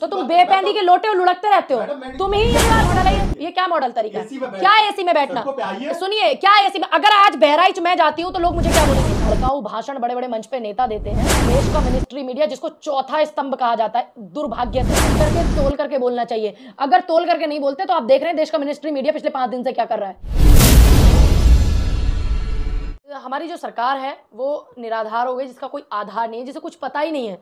तो तुम बेपैंदी के तो- लोटे और लुढ़कते रहते हो तुम ही ये मॉडल है ये क्या मॉडल तरीका क्या एसी में बैठना सुनिए क्या एसी में अगर आज बहराइच मैं जाती हूँ तो लोग मुझे क्या बोलेंगे भड़काऊ भाषण बड़े बड़े मंच पे नेता देते हैं देश का मिनिस्ट्री मीडिया जिसको चौथा स्तंभ कहा जाता है दुर्भाग्य से करके तोल करके बोलना चाहिए अगर तोल करके नहीं बोलते तो आप देख रहे हैं देश का मिनिस्ट्री मीडिया पिछले पांच दिन से क्या कर रहा है हमारी जो सरकार है वो निराधार हो गई जिसका कोई आधार नहीं है जिसे कुछ पता ही नहीं है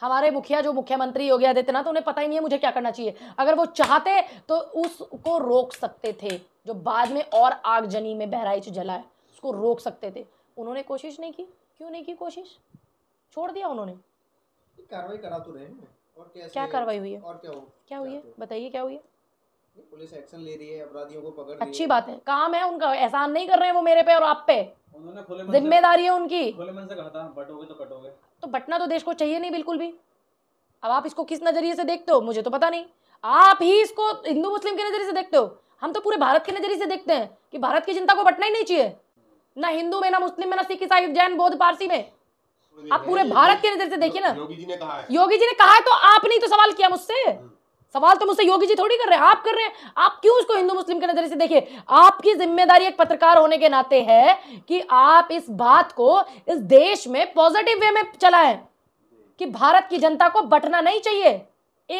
हमारे मुखिया जो मुख्यमंत्री योगी आदित्यनाथ उन्हें पता ही नहीं है मुझे क्या करना चाहिए अगर वो चाहते तो उसको रोक सकते थे जो बाद में और आगजनी में बहराइच जलाए उसको रोक सकते थे उन्होंने कोशिश नहीं की क्यों नहीं की कोशिश छोड़ दिया उन्होंने कार्रवाई करा तो रहे हैं और कैसे क्या कार्रवाई हुई है और क्या हुआ क्या हुई है बताइए क्या हुई है पुलिस एक्शन ले रही है अपराधियों को पकड़ अच्छी बात है काम है उनका एहसान नहीं कर रहे हैं वो मेरे पे और आप पे जिम्मेदारी है उनकी खुले मन से कहा बटोगे तो कटोगे तो बटना तो देश को चाहिए नहीं बिल्कुल भी अब आप इसको किस नज़रिए से देखते हो मुझे तो पता नहीं आप ही इसको हिंदू मुस्लिम के नज़रिए से देखते हो हम तो पूरे भारत के नज़रिए से देखते हैं कि भारत की जनता को बटना ही नहीं चाहिए ना हिंदू में ना मुस्लिम में ना सिख ईसाई जैन बौद्ध पारसी में आप पूरे भारत के नजर से देखिए ना योगी जी ने कहा है योगी जी ने कहा है तो आपने तो सवाल किया मुझसे सवाल तो मुझसे योगी जी थोड़ी कर रहे हैं आप कर रहे हैं आप क्यों उसको हिंदू मुस्लिम के नजरिए से देखिए आपकी जिम्मेदारी एक पत्रकार होने के नाते है कि आप इस बात को इस देश में पॉजिटिव वे में चलाएं कि भारत की जनता को बटना नहीं चाहिए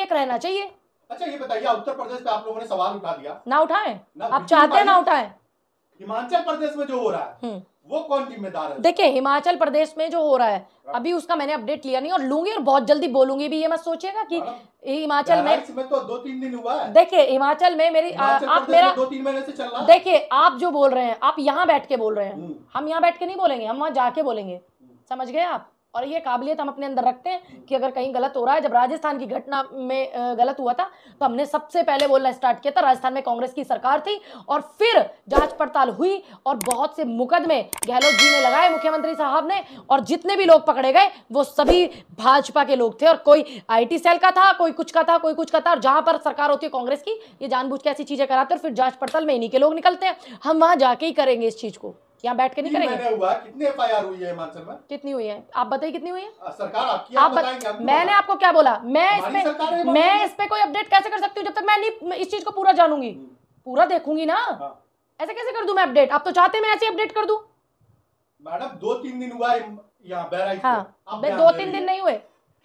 एक रहना चाहिए अच्छा ये बताइए उत्तर प्रदेश में आप लोगों ने सवाल उठा दिया ना उठाएं आप चाहते हैं ना उठाएं हिमाचल प्रदेश में जो हो रहा है हम्म। वो कौन जिम्मेदार है देखिए हिमाचल प्रदेश में जो हो रहा है हाँ। अभी उसका मैंने अपडेट लिया नहीं और लूंगी और बहुत जल्दी बोलूंगी भी ये मत सोचेगा कि हाँ। हिमाचल में, तो दो तीन दिन हुआ है देखिए हिमाचल में मेरी आप मेरा दो तीन महीने से चल रहा देखिए आप जो बोल रहे हैं आप यहाँ बैठ के बोल रहे हैं हम्म। हम यहाँ बैठ के नहीं बोलेंगे हम वहाँ जाके बोलेंगे हम्म। समझ गए आप और ये काबिलियत हम अपने अंदर रखते हैं कि अगर कहीं गलत हो रहा है जब राजस्थान की घटना में गलत हुआ था तो हमने सबसे पहले बोलना स्टार्ट किया था राजस्थान में कांग्रेस की सरकार थी और फिर जांच पड़ताल हुई और बहुत से मुकदमे गहलोत जी ने लगाए मुख्यमंत्री साहब ने और जितने भी लोग पकड़े गए वो सभी भाजपा के लोग थे और कोई आई सेल का था कोई कुछ का था कोई कुछ का था और जहाँ पर सरकार होती है कांग्रेस की ये जानबूझ के ऐसी चीज़ें कराते और फिर जाँच पड़ताल में इन्हीं के लोग निकलते हैं हम वहाँ जाके ही करेंगे इस चीज़ को यहाँ बैठ के नहीं करेंगे हुआ कितने हुई है में कितनी हुई है आप बताइए कितनी हुई है आ, सरकार आपकी आप, आप बताएंगे बत... मैंने आपको क्या बोला मैं इस पे मैं इस पे कोई अपडेट कैसे कर सकती हूँ जब तक मैं नहीं इस चीज को पूरा जानूंगी हम्म। पूरा देखूंगी ना हाँ। ऐसे कैसे कर दू मैं अपडेट आप तो चाहते मैं ऐसे अपडेट कर दू मैडम दो तीन दिन हुआ यहाँ हाँ। दो तीन दिन नहीं हुए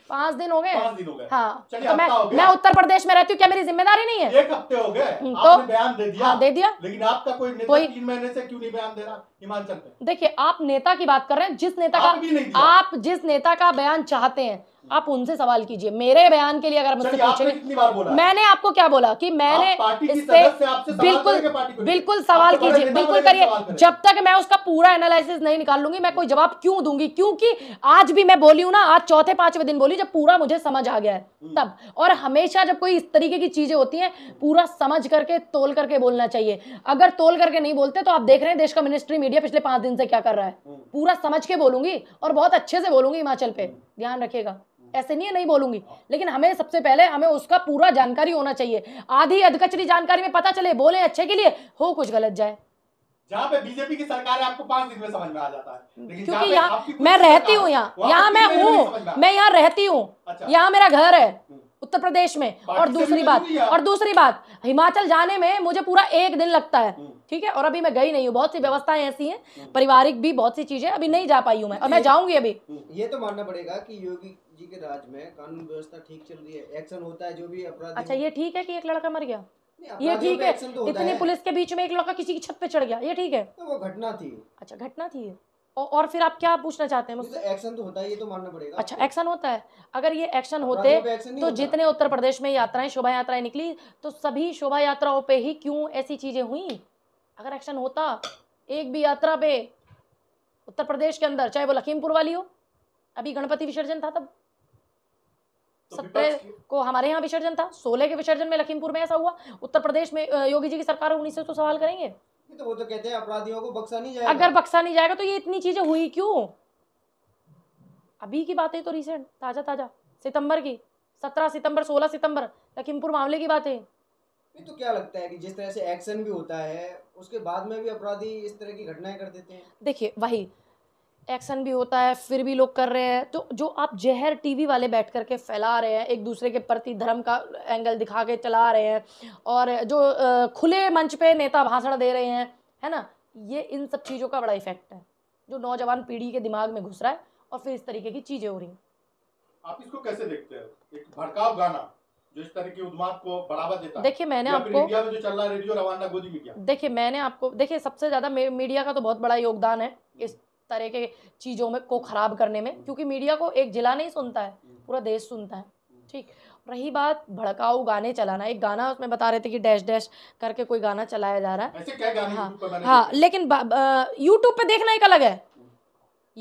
पांच दिन हो गए हाँ तो मैं मैं उत्तर प्रदेश में रहती हूँ क्या मेरी जिम्मेदारी नहीं है एक हफ्ते हो गए हम्म, तो बयान दे दिया हाँ, दे दिया लेकिन आपका कोई नेता कोई तीन महीने से क्यों नहीं बयान दे रहा हिमाचल देखिए आप नेता की बात कर रहे हैं जिस नेता का आप जिस नेता का बयान चाहते हैं आप उनसे सवाल कीजिए मेरे बयान के लिए अगर मुझसे पूछेंगे मैंने आपको क्या बोला कि मैंने इस पे बिल्कुल बिल्कुल सवाल कीजिए बिल्कुल करिए जब तक मैं उसका पूरा एनालिसिस नहीं निकाल लूंगी मैं कोई जवाब क्यों दूंगी क्योंकि आज भी मैं बोली हूँ ना आज चौथे पांचवें दिन बोली जब पूरा मुझे समझ आ गया है हम्म। तब और हमेशा जब कोई इस तरीके की चीजें होती है पूरा समझ करके तोल करके बोलना चाहिए अगर तोल करके नहीं बोलते तो आप देख रहे हैं देश का मिनिस्ट्री मीडिया पिछले पांच दिन से क्या कर रहा है हम्म। पूरा समझ के बोलूंगी और बहुत अच्छे से बोलूंगी हिमाचल पे हम्म। ध्यान रखिएगा ऐसे नहीं है नहीं बोलूंगी हाँ। लेकिन हमें सबसे पहले हमें उसका पूरा जानकारी होना चाहिए आधी अधकचरी जानकारी में पता चले बोले अच्छे के लिए हो कुछ गलत जाए जहाँ पे बीजेपी की सरकार है आपको पांच दिन में समझ में आ जाता है हम्म। क्योंकि यहाँ मैं रहती हूँ यहाँ यहाँ मैं हूँ मैं यहाँ रहती हूँ अच्छा। यहाँ मेरा घर है हम्म। उत्तर प्रदेश में और तो दूसरी बात और दूसरी बात हिमाचल जाने में मुझे पूरा एक दिन लगता है हम्म। ठीक है और अभी मैं गई नहीं हूँ बहुत सी हम्म। व्यवस्थाएं ऐसी हैं हम्म। पारिवारिक भी बहुत सी चीजें अभी नहीं जा पाई हूँ मैं और मैं जाऊंगी अभी ये तो मानना पड़ेगा कि योगी जी के राज में कानून व्यवस्था ठीक चल रही है एक्शन होता है जो भी अपराध अच्छा ये ठीक है की एक लड़का मर गया ये ठीक है तो इतनी पुलिस के बीच में एक लड़का किसी की छत पे चढ़ गया ये ठीक है तो वो घटना थी अच्छा घटना थी और फिर आप क्या पूछना चाहते हैं मुझसे एक्शन तो, तो होता है ये तो मानना पड़ेगा अच्छा एक्शन होता है अगर ये एक्शन हाँ, होते तो जितने उत्तर प्रदेश में यात्राएं शोभा यात्राएं निकली तो सभी शोभा यात्राओं पे ही क्यों ऐसी चीजें हुई अगर एक्शन होता एक भी यात्रा पे उत्तर प्रदेश के अंदर चाहे वो लखीमपुर वाली हो अभी गणपति विसर्जन था तब तो सत्रह को हमारे यहाँ विसर्जन था सोलह के विसर्जन में लखीमपुर में ऐसा हुआ उत्तर प्रदेश में योगी जी की सरकार उन्हीं से तो सवाल करेंगे तो वो तो कहते हैं अपराधियों को बख्शा नहीं जाएगा अगर बक्सा नहीं जाएगा तो ये इतनी चीजें हुई क्यों अभी की बात है तो रिसेंट ताजा ताजा सितंबर की सत्रह सितंबर सोलह सितंबर लखीमपुर मामले की बात है ये तो क्या लगता है कि जिस तरह से एक्शन भी होता है उसके बाद में भी अपराधी इस तरह की घटनाएं कर देते हैं देखिए वही एक्शन भी होता है फिर भी लोग कर रहे हैं तो जो आप जहर टीवी वाले बैठ कर के फैला रहे हैं एक दूसरे के प्रति धर्म का एंगल दिखा के चला रहे हैं और जो खुले मंच पे नेता भाषण दे रहे हैं है ना ये इन सब चीज़ों का बड़ा इफेक्ट है जो नौजवान पीढ़ी के दिमाग में घुस रहा है और फिर इस तरीके की चीज़ें हो रही हैं आप इसको कैसे देखते हैं एक भड़काव गाना जो इस तरह को बढ़ावा देता देखिए मैंने आपको में जो चल रहा है रेडियो रवाना गोदी मीडिया देखिए मैंने आपको देखिए सबसे ज़्यादा मीडिया का तो बहुत बड़ा योगदान है इस तरह के चीज़ों में को ख़राब करने में क्योंकि मीडिया को एक जिला नहीं सुनता है पूरा देश सुनता है ठीक रही बात भड़काऊ गाने चलाना एक गाना उसमें बता रहे थे कि डैश डैश करके कोई गाना चलाया जा रहा है हाँ हाँ लेकिन यूट्यूब पे देखना एक अलग है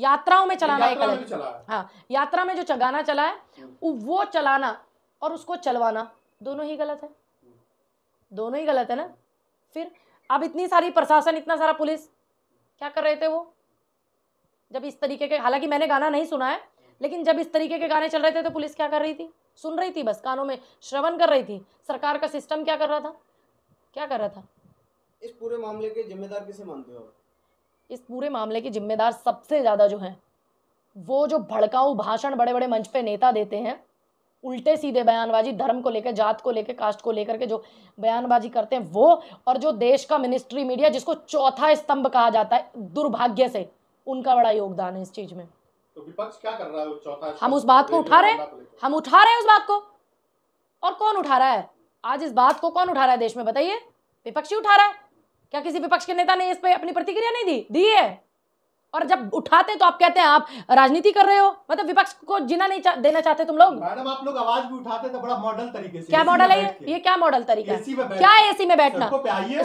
यात्राओं में चलाना एक अलग हाँ यात्रा में जो गाना चला है वो चलाना और उसको चलवाना दोनों ही गलत है दोनों ही गलत है ना फिर अब इतनी सारी प्रशासन इतना सारा पुलिस क्या कर रहे थे वो जब इस तरीके के हालांकि मैंने गाना नहीं सुना है लेकिन जब इस तरीके के गाने चल रहे थे तो पुलिस क्या कर रही थी सुन रही थी बस कानों में श्रवण कर रही थी सरकार का सिस्टम क्या कर रहा था क्या कर रहा था इस पूरे मामले के जिम्मेदार किसे मानते हो इस पूरे मामले के जिम्मेदार सबसे ज़्यादा जो है वो जो भड़काऊ भाषण बड़े बड़े मंच पे नेता देते हैं उल्टे सीधे बयानबाजी धर्म को लेकर जात को लेकर कास्ट को लेकर के जो बयानबाजी करते हैं वो और जो देश का मिनिस्ट्री मीडिया जिसको चौथा स्तंभ कहा जाता है दुर्भाग्य से उनका बड़ा योगदान है इस चीज में तो विपक्ष क्या कर रहा है चौथा हम उस बात को उठा रहे हैं हम उठा रहे हैं उस बात को और कौन उठा रहा है आज इस बात को कौन उठा रहा है देश में बताइए विपक्ष ही उठा रहा है क्या किसी विपक्ष के नेता ने इस पर अपनी प्रतिक्रिया नहीं दी दी है और जब उठाते तो आप कहते हैं आप राजनीति कर रहे हो मतलब विपक्ष को जीना नहीं चा, देना चाहते तुम लोग मैडम आप लोग आवाज भी उठाते तो बड़ा मॉडल तरीके से क्या मॉडल है ये क्या मॉडल तरीका है क्या एसी में बैठना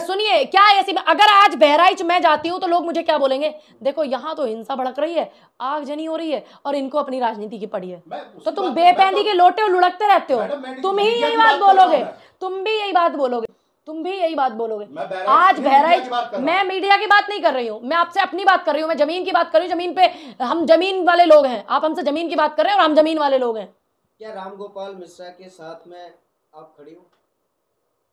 सुनिए क्या एसी में अगर आज बहराइच में जाती हूँ तो लोग मुझे क्या बोलेंगे देखो यहाँ तो हिंसा भड़क रही है आगजनी हो रही है और इनको अपनी राजनीति की पड़ी है तो तुम बेपैंदी के लोटे और लुढ़कते रहते हो तुम ही यही बात बोलोगे तुम भी यही बात बोलोगे तुम भी यही बात बोलोगे आज बहराइच मैं मीडिया की बात नहीं कर रही हूँ मैं आपसे अपनी बात कर रही हूँ मैं जमीन की बात कर रही हूँ जमीन पे हम जमीन वाले लोग हैं आप हमसे जमीन की बात कर रहे हैं और हम जमीन वाले लोग हैं क्या राम गोपाल मिश्रा के साथ में आप खड़ी हो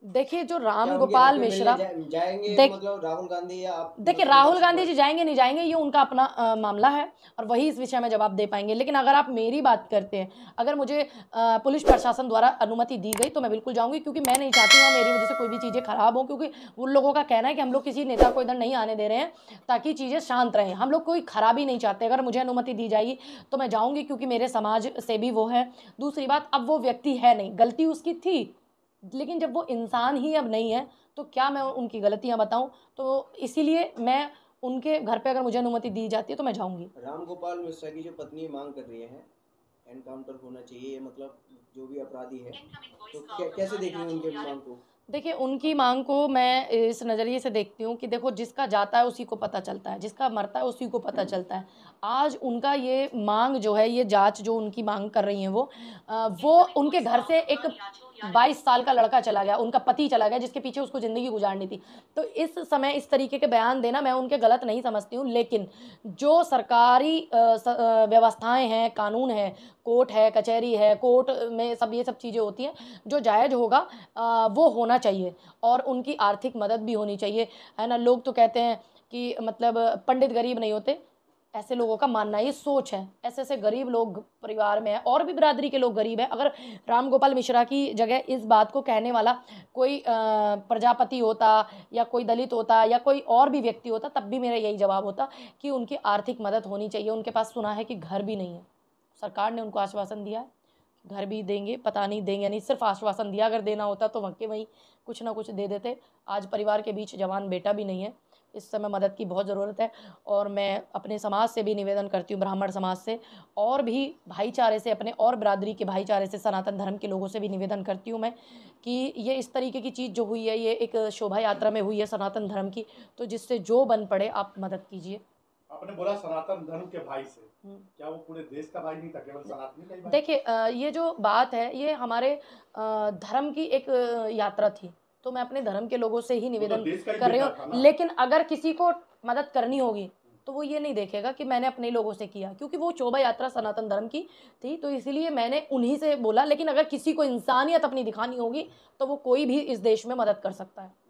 देखिए जो राम गोपाल मतलब मिश्रा मतलब देखिए मतलब राहुल गांधी देखिए राहुल गांधी जी जाएंगे नहीं जाएंगे ये उनका अपना आ, मामला है और वही इस विषय में जवाब दे पाएंगे लेकिन अगर आप मेरी बात करते हैं अगर मुझे आ, पुलिस प्रशासन द्वारा अनुमति दी गई तो मैं बिल्कुल जाऊंगी क्योंकि मैं नहीं चाहती हूँ मेरी वजह से कोई भी चीज़ें खराब हों क्योंकि उन लोगों का कहना है कि हम लोग किसी नेता को इधर नहीं आने दे रहे हैं ताकि चीज़ें शांत रहें हम लोग कोई खराबी नहीं चाहते अगर मुझे अनुमति दी जाएगी तो मैं जाऊँगी क्योंकि मेरे समाज से भी वो है दूसरी बात अब वो व्यक्ति है नहीं गलती उसकी थी लेकिन जब वो इंसान ही अब नहीं है तो क्या मैं उनकी गलतियाँ बताऊँ तो इसीलिए मैं उनके घर पे अगर मुझे अनुमति दी जाती है तो मैं जाऊंगी राम गोपाल मिश्रा की जो पत्नी मांग कर रही है एनकाउंटर होना चाहिए मतलब जो भी अपराधी है तो कैसे देखेंगे उनके मांग को देखिए उनकी मांग को मैं इस नज़रिए से देखती हूँ कि देखो जिसका जाता है उसी को पता चलता है जिसका मरता है उसी को पता चलता है आज उनका ये मांग जो है ये जांच जो उनकी मांग कर रही हैं वो वो उनके घर से एक 22 साल का लड़का चला गया उनका पति चला गया जिसके पीछे उसको ज़िंदगी गुजारनी थी तो इस समय इस तरीके के बयान देना मैं उनके गलत नहीं समझती हूँ लेकिन जो सरकारी व्यवस्थाएँ हैं कानून हैं कोर्ट है कचहरी है कोर्ट में सब ये सब चीज़ें होती हैं जो जायज़ होगा वो होना होना चाहिए और उनकी आर्थिक मदद भी होनी चाहिए है ना लोग तो कहते हैं कि मतलब पंडित गरीब नहीं होते ऐसे लोगों का मानना ये सोच है ऐसे ऐसे गरीब लोग परिवार में है और भी बिरादरी के लोग गरीब हैं अगर राम गोपाल मिश्रा की जगह इस बात को कहने वाला कोई प्रजापति होता या कोई दलित होता या कोई और भी व्यक्ति होता तब भी मेरा यही जवाब होता कि उनकी आर्थिक मदद होनी चाहिए उनके पास सुना है कि घर भी नहीं है सरकार ने उनको आश्वासन दिया है घर भी देंगे पता नहीं देंगे यानी सिर्फ आश्वासन दिया अगर देना होता तो वहाँ वहीं कुछ ना कुछ दे देते आज परिवार के बीच जवान बेटा भी नहीं है इस समय मदद की बहुत ज़रूरत है और मैं अपने समाज से भी निवेदन करती हूँ ब्राह्मण समाज से और भी भाईचारे से अपने और बरादरी के भाईचारे से सनातन धर्म के लोगों से भी निवेदन करती हूँ मैं कि ये इस तरीके की चीज़ जो हुई है ये एक शोभा यात्रा में हुई है सनातन धर्म की तो जिससे जो बन पड़े आप मदद कीजिए आपने बोला सनातन धर्म के भाई से क्या वो पूरे देश का भाई नहीं था केवल सनातनी का देखिए ये जो बात है ये हमारे धर्म की एक यात्रा थी तो मैं अपने धर्म के लोगों से ही तो निवेदन तो कर रही हूँ लेकिन अगर किसी को मदद करनी होगी तो वो ये नहीं देखेगा कि मैंने अपने लोगों से किया क्योंकि वो शोभा यात्रा सनातन धर्म की थी तो इसीलिए मैंने उन्हीं से बोला लेकिन अगर किसी को इंसानियत अपनी दिखानी होगी तो वो कोई भी इस देश में मदद कर सकता है